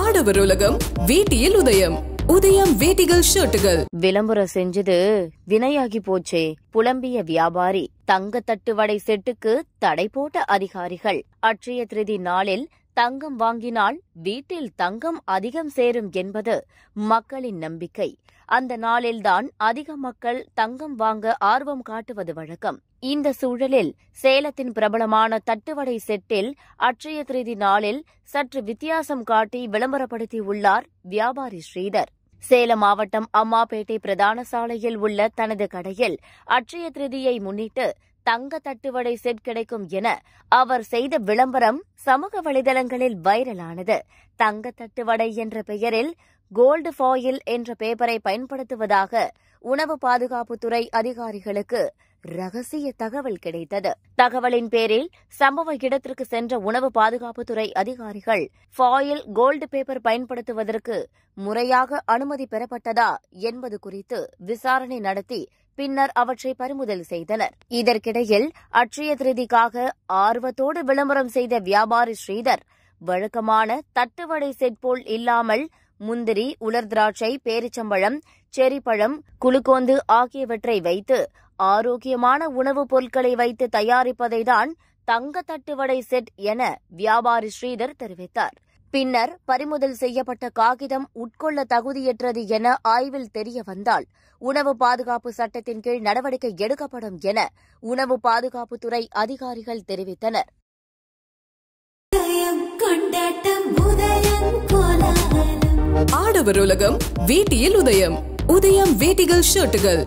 ஆடவர் உலகம் உதயம் உதயம் வேட்டிகள் ஷர்ட்டுகள் விளம்பரம் செஞ்சது வினையாகி போச்சே புலம்பிய வியாபாரி தங்கத்தட்டு வடை செட்டுக்கு தடை போட்ட அதிகாரிகள் அற்றைய திருதி நாளில் தங்கம் வாங்கினால் வீட்டில் தங்கம் அதிகம் சேரும் என்பது மக்களின் நம்பிக்கை அந்த நாளில்தான் அதிக மக்கள் தங்கம் வாங்க ஆர்வம் காட்டுவது வழக்கம் இந்த சூழலில் சேலத்தின் பிரபலமான தட்டுவடை செட்டில் அற்றைய திருதி நாளில் சற்று வித்தியாசம் காட்டி விளம்பரப்படுத்தியுள்ளார் வியாபாரி ஸ்ரீதர் சேலம் மாவட்டம் அம்மாபேட்டை பிரதான சாலையில் உள்ள தனது கடையில் அற்றைய திருதியை முன்னிட்டு தங்க தட்டுவடை செட் கிடைக்கும் என அவர் செய்த விளம்பரம் சமூக வலைதளங்களில் வைரலானது தங்க தட்டுவடை என்ற பெயரில் கோல்டு ஃபாயில் என்ற பேப்பரை பயன்படுத்துவதாக உணவு பாதுகாப்புத்துறை அதிகாரிகளுக்கு ரகசிய தகவல் கிடைத்தது தகவலின் பேரில் சம்பவ இடத்திற்கு சென்ற உணவு பாதுகாப்புத்துறை அதிகாரிகள் ஃபாயில் கோல்டு பேப்பர் பயன்படுத்துவதற்கு முறையாக அனுமதி பெறப்பட்டதா என்பது குறித்து விசாரணை நடத்தி பின்னர் அவற்றை பறிமுதல் செய்தனர் இதற்கிடையில் அட்சய திருதிக்காக ஆர்வத்தோடு விளம்பரம் செய்த வியாபாரி ஸ்ரீதர் வழக்கமான தட்டுவடை செட் போல் இல்லாமல் முந்திரி உலர் திராட்சை பேரிச்சம்பழம் செரிப்பழம் குளுக்கோந்து ஆகியவற்றை வைத்து ஆரோக்கியமான உணவுப் பொருட்களை வைத்து தயாரிப்பதைதான் தங்க தட்டுவடை செட் என வியாபாரி ஸ்ரீதர் தெரிவித்தார் பின்னர் பறிமுதல் செய்யப்பட்ட காகிதம் உட்கொள்ள தகுதியற்றது என ஆய்வில் தெரியவந்தால் உணவு பாதுகாப்பு சட்டத்தின் கீழ் நடவடிக்கை எடுக்கப்படும் என உணவு பாதுகாப்புத்துறை அதிகாரிகள் தெரிவித்தனர் ஆடவர் உலகம் வீட்டியில் உதயம் உதயம் வீட்டிகள் ஷர்ட்டுகள்